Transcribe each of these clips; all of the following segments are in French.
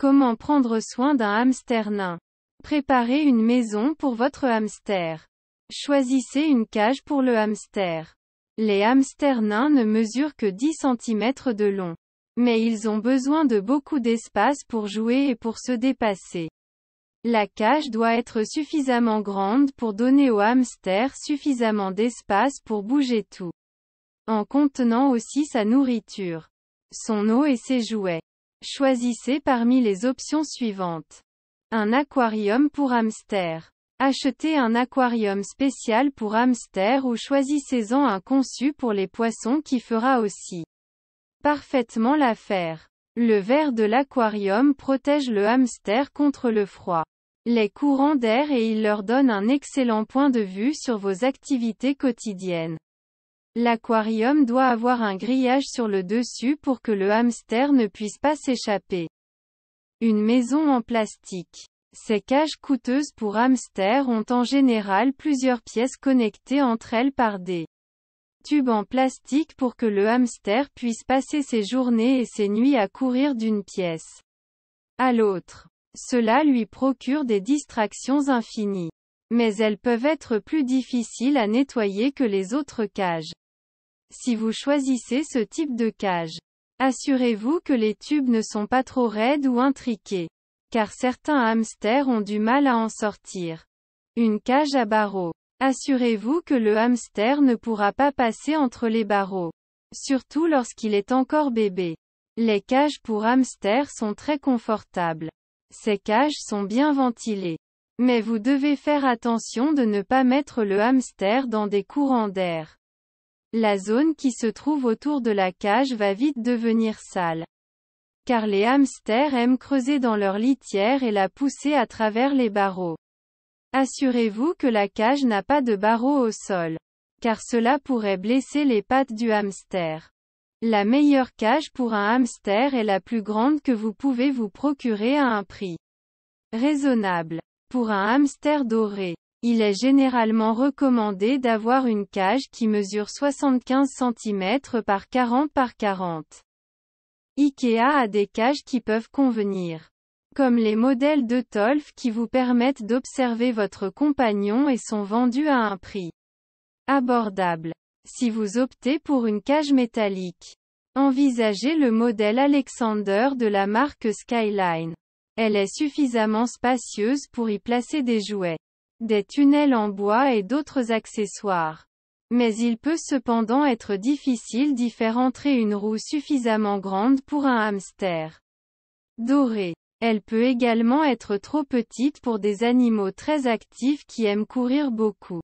Comment prendre soin d'un hamster nain Préparez une maison pour votre hamster. Choisissez une cage pour le hamster. Les hamsters nains ne mesurent que 10 cm de long. Mais ils ont besoin de beaucoup d'espace pour jouer et pour se dépasser. La cage doit être suffisamment grande pour donner au hamster suffisamment d'espace pour bouger tout. En contenant aussi sa nourriture, son eau et ses jouets. Choisissez parmi les options suivantes. Un aquarium pour hamster. Achetez un aquarium spécial pour hamster ou choisissez-en un conçu pour les poissons qui fera aussi parfaitement l'affaire. Le verre de l'aquarium protège le hamster contre le froid, les courants d'air et il leur donne un excellent point de vue sur vos activités quotidiennes. L'aquarium doit avoir un grillage sur le dessus pour que le hamster ne puisse pas s'échapper. Une maison en plastique. Ces cages coûteuses pour hamsters ont en général plusieurs pièces connectées entre elles par des tubes en plastique pour que le hamster puisse passer ses journées et ses nuits à courir d'une pièce à l'autre. Cela lui procure des distractions infinies. Mais elles peuvent être plus difficiles à nettoyer que les autres cages. Si vous choisissez ce type de cage, assurez-vous que les tubes ne sont pas trop raides ou intriqués, car certains hamsters ont du mal à en sortir. Une cage à barreaux. Assurez-vous que le hamster ne pourra pas passer entre les barreaux, surtout lorsqu'il est encore bébé. Les cages pour hamsters sont très confortables. Ces cages sont bien ventilées. Mais vous devez faire attention de ne pas mettre le hamster dans des courants d'air. La zone qui se trouve autour de la cage va vite devenir sale. Car les hamsters aiment creuser dans leur litière et la pousser à travers les barreaux. Assurez-vous que la cage n'a pas de barreaux au sol. Car cela pourrait blesser les pattes du hamster. La meilleure cage pour un hamster est la plus grande que vous pouvez vous procurer à un prix raisonnable. Pour un hamster doré, il est généralement recommandé d'avoir une cage qui mesure 75 cm par 40 par 40. IKEA a des cages qui peuvent convenir. Comme les modèles de Tolf qui vous permettent d'observer votre compagnon et sont vendus à un prix abordable. Si vous optez pour une cage métallique, envisagez le modèle Alexander de la marque Skyline. Elle est suffisamment spacieuse pour y placer des jouets des tunnels en bois et d'autres accessoires. Mais il peut cependant être difficile d'y faire entrer une roue suffisamment grande pour un hamster doré. Elle peut également être trop petite pour des animaux très actifs qui aiment courir beaucoup.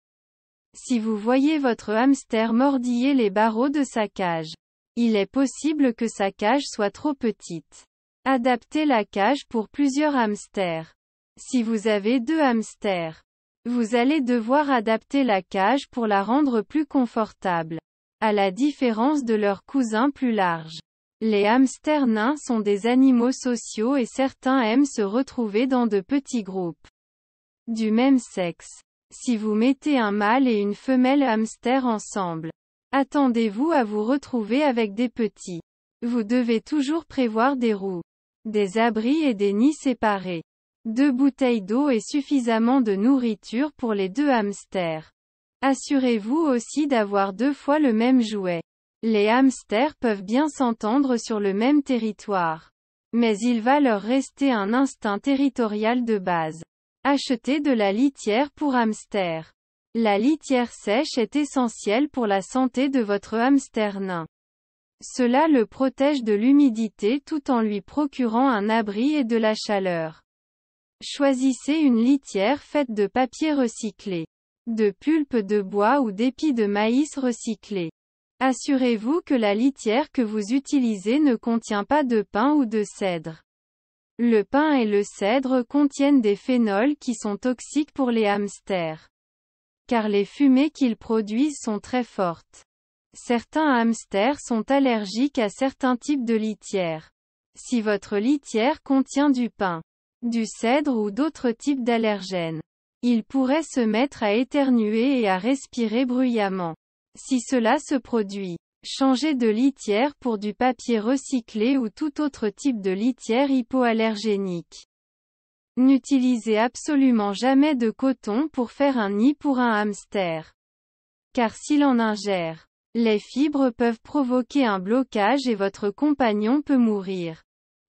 Si vous voyez votre hamster mordiller les barreaux de sa cage, il est possible que sa cage soit trop petite. Adaptez la cage pour plusieurs hamsters. Si vous avez deux hamsters, vous allez devoir adapter la cage pour la rendre plus confortable. À la différence de leurs cousins plus larges. Les hamsters nains sont des animaux sociaux et certains aiment se retrouver dans de petits groupes du même sexe. Si vous mettez un mâle et une femelle hamster ensemble, attendez-vous à vous retrouver avec des petits. Vous devez toujours prévoir des roues, des abris et des nids séparés. Deux bouteilles d'eau et suffisamment de nourriture pour les deux hamsters. Assurez-vous aussi d'avoir deux fois le même jouet. Les hamsters peuvent bien s'entendre sur le même territoire. Mais il va leur rester un instinct territorial de base. Achetez de la litière pour hamsters. La litière sèche est essentielle pour la santé de votre hamster nain. Cela le protège de l'humidité tout en lui procurant un abri et de la chaleur. Choisissez une litière faite de papier recyclé, de pulpe de bois ou d'épis de maïs recyclés. Assurez-vous que la litière que vous utilisez ne contient pas de pain ou de cèdre. Le pain et le cèdre contiennent des phénols qui sont toxiques pour les hamsters. Car les fumées qu'ils produisent sont très fortes. Certains hamsters sont allergiques à certains types de litière. Si votre litière contient du pain, du cèdre ou d'autres types d'allergènes. Il pourrait se mettre à éternuer et à respirer bruyamment. Si cela se produit, changez de litière pour du papier recyclé ou tout autre type de litière hypoallergénique. N'utilisez absolument jamais de coton pour faire un nid pour un hamster. Car s'il en ingère, les fibres peuvent provoquer un blocage et votre compagnon peut mourir.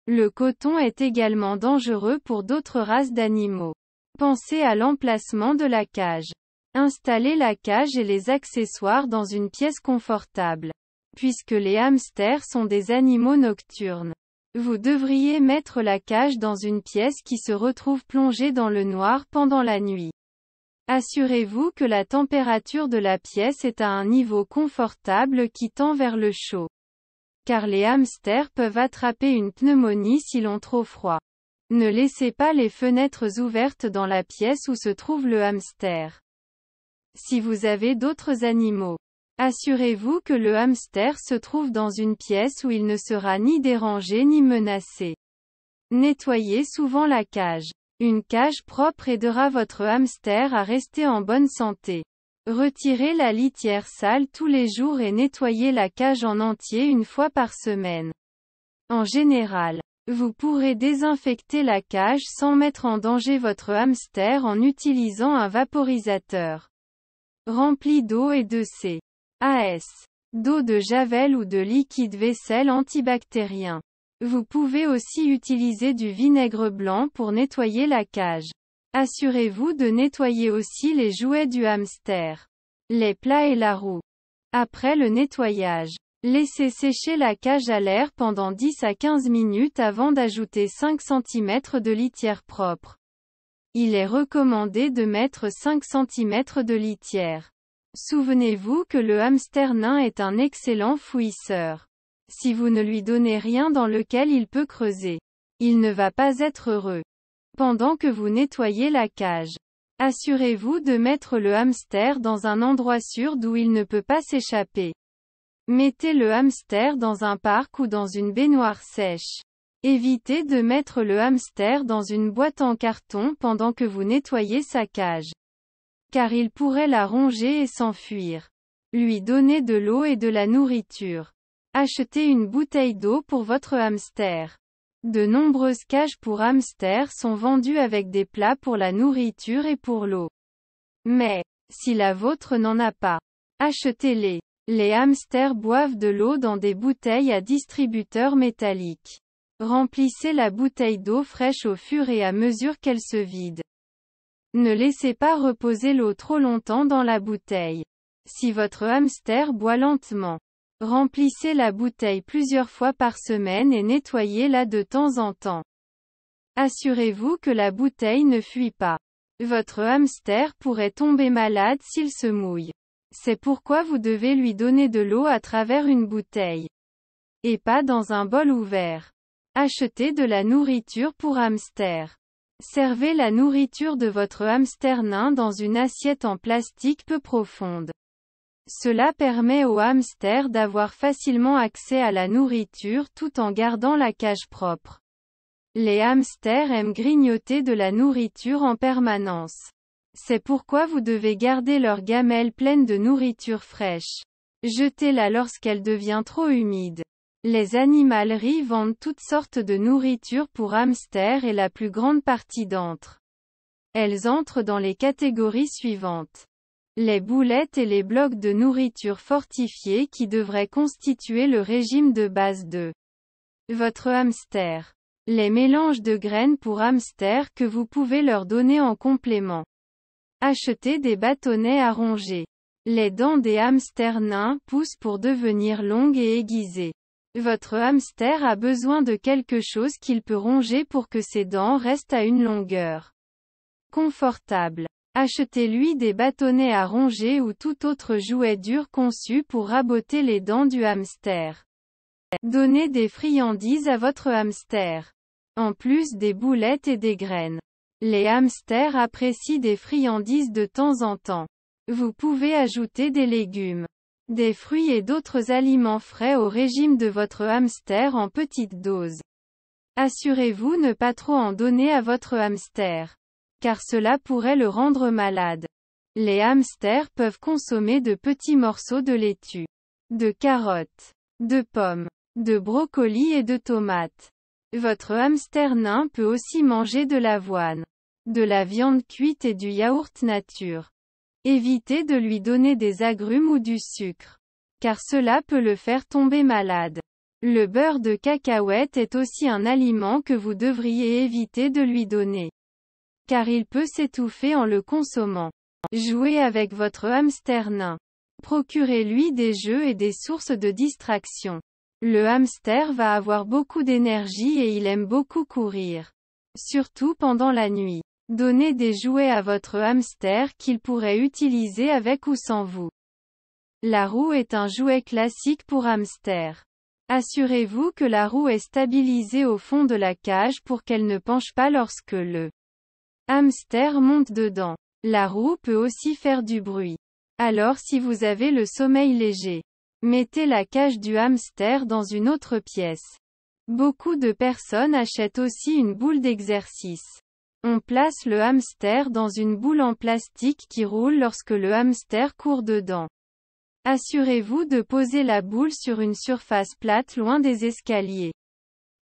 Le coton est également dangereux pour d'autres races d'animaux. Pensez à l'emplacement de la cage. Installez la cage et les accessoires dans une pièce confortable. Puisque les hamsters sont des animaux nocturnes. Vous devriez mettre la cage dans une pièce qui se retrouve plongée dans le noir pendant la nuit. Assurez-vous que la température de la pièce est à un niveau confortable qui tend vers le chaud car les hamsters peuvent attraper une pneumonie si l'on trop froid. Ne laissez pas les fenêtres ouvertes dans la pièce où se trouve le hamster. Si vous avez d'autres animaux, assurez-vous que le hamster se trouve dans une pièce où il ne sera ni dérangé ni menacé. Nettoyez souvent la cage. Une cage propre aidera votre hamster à rester en bonne santé. Retirez la litière sale tous les jours et nettoyez la cage en entier une fois par semaine. En général, vous pourrez désinfecter la cage sans mettre en danger votre hamster en utilisant un vaporisateur rempli d'eau et de C. AS. D'eau de javel ou de liquide vaisselle antibactérien. Vous pouvez aussi utiliser du vinaigre blanc pour nettoyer la cage. Assurez-vous de nettoyer aussi les jouets du hamster, les plats et la roue. Après le nettoyage, laissez sécher la cage à l'air pendant 10 à 15 minutes avant d'ajouter 5 cm de litière propre. Il est recommandé de mettre 5 cm de litière. Souvenez-vous que le hamster nain est un excellent fouisseur. Si vous ne lui donnez rien dans lequel il peut creuser, il ne va pas être heureux. Pendant que vous nettoyez la cage, assurez-vous de mettre le hamster dans un endroit sûr d'où il ne peut pas s'échapper. Mettez le hamster dans un parc ou dans une baignoire sèche. Évitez de mettre le hamster dans une boîte en carton pendant que vous nettoyez sa cage. Car il pourrait la ronger et s'enfuir. Lui donner de l'eau et de la nourriture. Achetez une bouteille d'eau pour votre hamster. De nombreuses cages pour hamsters sont vendues avec des plats pour la nourriture et pour l'eau. Mais, si la vôtre n'en a pas, achetez-les. Les hamsters boivent de l'eau dans des bouteilles à distributeur métallique. Remplissez la bouteille d'eau fraîche au fur et à mesure qu'elle se vide. Ne laissez pas reposer l'eau trop longtemps dans la bouteille. Si votre hamster boit lentement, Remplissez la bouteille plusieurs fois par semaine et nettoyez-la de temps en temps. Assurez-vous que la bouteille ne fuit pas. Votre hamster pourrait tomber malade s'il se mouille. C'est pourquoi vous devez lui donner de l'eau à travers une bouteille. Et pas dans un bol ouvert. Achetez de la nourriture pour hamster. Servez la nourriture de votre hamster nain dans une assiette en plastique peu profonde. Cela permet aux hamsters d'avoir facilement accès à la nourriture tout en gardant la cage propre. Les hamsters aiment grignoter de la nourriture en permanence. C'est pourquoi vous devez garder leur gamelle pleine de nourriture fraîche. Jetez-la lorsqu'elle devient trop humide. Les animaleries vendent toutes sortes de nourriture pour hamsters et la plus grande partie d'entre elles entrent dans les catégories suivantes les boulettes et les blocs de nourriture fortifiés qui devraient constituer le régime de base de votre hamster. Les mélanges de graines pour hamster que vous pouvez leur donner en complément. Achetez des bâtonnets à ronger. Les dents des hamsters nains poussent pour devenir longues et aiguisées. Votre hamster a besoin de quelque chose qu'il peut ronger pour que ses dents restent à une longueur confortable. Achetez-lui des bâtonnets à ronger ou tout autre jouet dur conçu pour raboter les dents du hamster. Donnez des friandises à votre hamster. En plus des boulettes et des graines. Les hamsters apprécient des friandises de temps en temps. Vous pouvez ajouter des légumes, des fruits et d'autres aliments frais au régime de votre hamster en petite dose. Assurez-vous ne pas trop en donner à votre hamster car cela pourrait le rendre malade. Les hamsters peuvent consommer de petits morceaux de laitue, de carottes, de pommes, de brocolis et de tomates. Votre hamster nain peut aussi manger de l'avoine, de la viande cuite et du yaourt nature. Évitez de lui donner des agrumes ou du sucre, car cela peut le faire tomber malade. Le beurre de cacahuète est aussi un aliment que vous devriez éviter de lui donner car il peut s'étouffer en le consommant. Jouez avec votre hamster nain. Procurez-lui des jeux et des sources de distraction. Le hamster va avoir beaucoup d'énergie et il aime beaucoup courir. Surtout pendant la nuit. Donnez des jouets à votre hamster qu'il pourrait utiliser avec ou sans vous. La roue est un jouet classique pour hamster. Assurez-vous que la roue est stabilisée au fond de la cage pour qu'elle ne penche pas lorsque le hamster monte dedans. La roue peut aussi faire du bruit. Alors si vous avez le sommeil léger, mettez la cage du hamster dans une autre pièce. Beaucoup de personnes achètent aussi une boule d'exercice. On place le hamster dans une boule en plastique qui roule lorsque le hamster court dedans. Assurez-vous de poser la boule sur une surface plate loin des escaliers.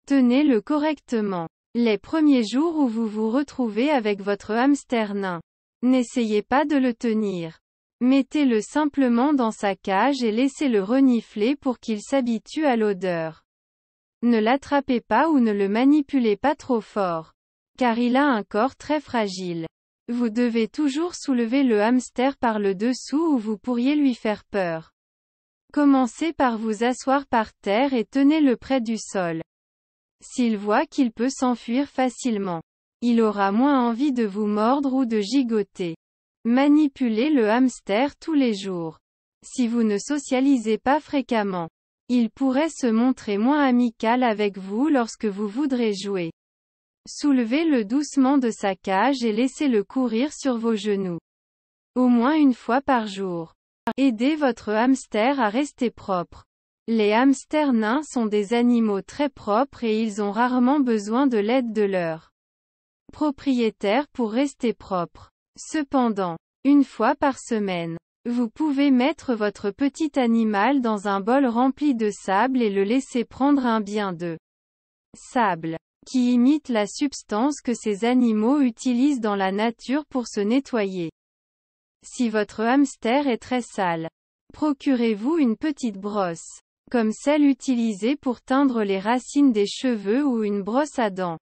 Tenez-le correctement. Les premiers jours où vous vous retrouvez avec votre hamster nain. N'essayez pas de le tenir. Mettez-le simplement dans sa cage et laissez-le renifler pour qu'il s'habitue à l'odeur. Ne l'attrapez pas ou ne le manipulez pas trop fort. Car il a un corps très fragile. Vous devez toujours soulever le hamster par le dessous ou vous pourriez lui faire peur. Commencez par vous asseoir par terre et tenez-le près du sol. S'il voit qu'il peut s'enfuir facilement, il aura moins envie de vous mordre ou de gigoter. Manipulez le hamster tous les jours. Si vous ne socialisez pas fréquemment, il pourrait se montrer moins amical avec vous lorsque vous voudrez jouer. Soulevez-le doucement de sa cage et laissez-le courir sur vos genoux. Au moins une fois par jour. Aidez votre hamster à rester propre. Les hamsters nains sont des animaux très propres et ils ont rarement besoin de l'aide de leur propriétaire pour rester propres. Cependant, une fois par semaine, vous pouvez mettre votre petit animal dans un bol rempli de sable et le laisser prendre un bien de sable qui imite la substance que ces animaux utilisent dans la nature pour se nettoyer. Si votre hamster est très sale, procurez-vous une petite brosse comme celle utilisée pour teindre les racines des cheveux ou une brosse à dents.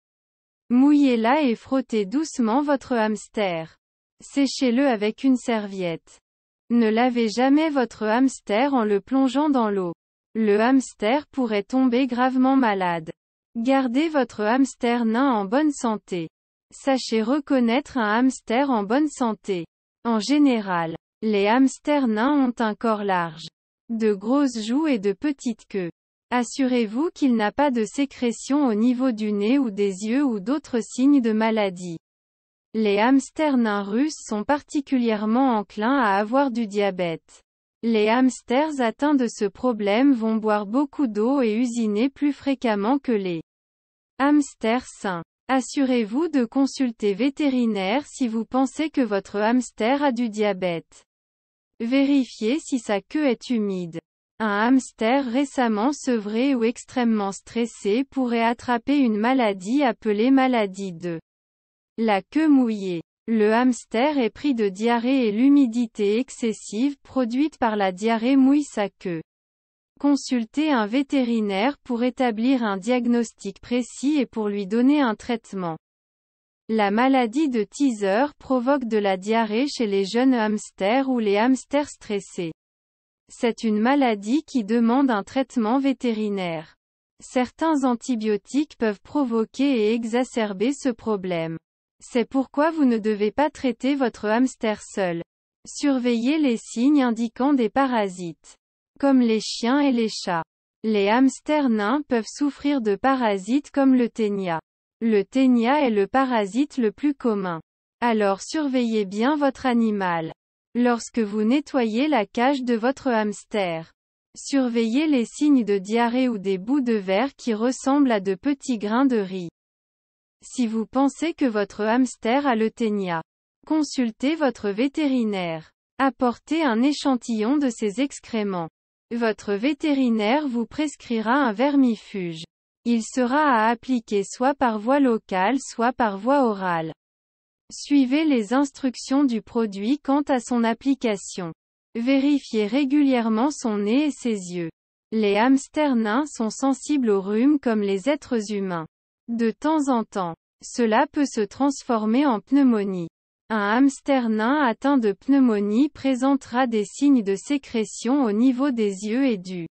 Mouillez-la et frottez doucement votre hamster. Séchez-le avec une serviette. Ne lavez jamais votre hamster en le plongeant dans l'eau. Le hamster pourrait tomber gravement malade. Gardez votre hamster nain en bonne santé. Sachez reconnaître un hamster en bonne santé. En général, les hamsters nains ont un corps large de grosses joues et de petites queues. Assurez-vous qu'il n'a pas de sécrétion au niveau du nez ou des yeux ou d'autres signes de maladie. Les hamsters nains russes sont particulièrement enclins à avoir du diabète. Les hamsters atteints de ce problème vont boire beaucoup d'eau et usiner plus fréquemment que les hamsters sains. Assurez-vous de consulter vétérinaire si vous pensez que votre hamster a du diabète. Vérifiez si sa queue est humide. Un hamster récemment sevré ou extrêmement stressé pourrait attraper une maladie appelée maladie de la queue mouillée. Le hamster est pris de diarrhée et l'humidité excessive produite par la diarrhée mouille sa queue. Consultez un vétérinaire pour établir un diagnostic précis et pour lui donner un traitement. La maladie de teaser provoque de la diarrhée chez les jeunes hamsters ou les hamsters stressés. C'est une maladie qui demande un traitement vétérinaire. Certains antibiotiques peuvent provoquer et exacerber ce problème. C'est pourquoi vous ne devez pas traiter votre hamster seul. Surveillez les signes indiquant des parasites. Comme les chiens et les chats. Les hamsters nains peuvent souffrir de parasites comme le ténia. Le ténia est le parasite le plus commun. Alors surveillez bien votre animal. Lorsque vous nettoyez la cage de votre hamster, surveillez les signes de diarrhée ou des bouts de verre qui ressemblent à de petits grains de riz. Si vous pensez que votre hamster a le ténia, consultez votre vétérinaire. Apportez un échantillon de ses excréments. Votre vétérinaire vous prescrira un vermifuge. Il sera à appliquer soit par voie locale soit par voie orale. Suivez les instructions du produit quant à son application. Vérifiez régulièrement son nez et ses yeux. Les hamsters nains sont sensibles au rhume comme les êtres humains. De temps en temps, cela peut se transformer en pneumonie. Un hamster nain atteint de pneumonie présentera des signes de sécrétion au niveau des yeux et du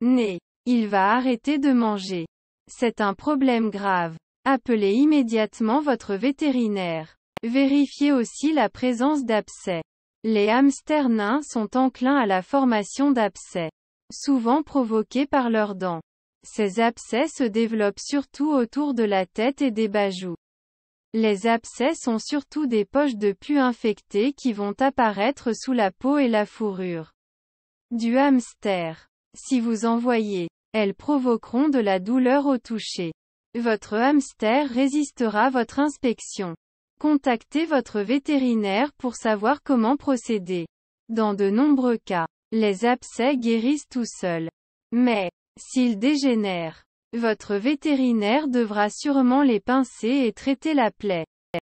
nez. Il va arrêter de manger. C'est un problème grave. Appelez immédiatement votre vétérinaire. Vérifiez aussi la présence d'abcès. Les hamsters nains sont enclins à la formation d'abcès, souvent provoqués par leurs dents. Ces abcès se développent surtout autour de la tête et des bajoux. Les abcès sont surtout des poches de pus infectées qui vont apparaître sous la peau et la fourrure du hamster. Si vous voyez. Elles provoqueront de la douleur au toucher. Votre hamster résistera votre inspection. Contactez votre vétérinaire pour savoir comment procéder. Dans de nombreux cas, les abcès guérissent tout seuls. Mais, s'ils dégénèrent, votre vétérinaire devra sûrement les pincer et traiter la plaie.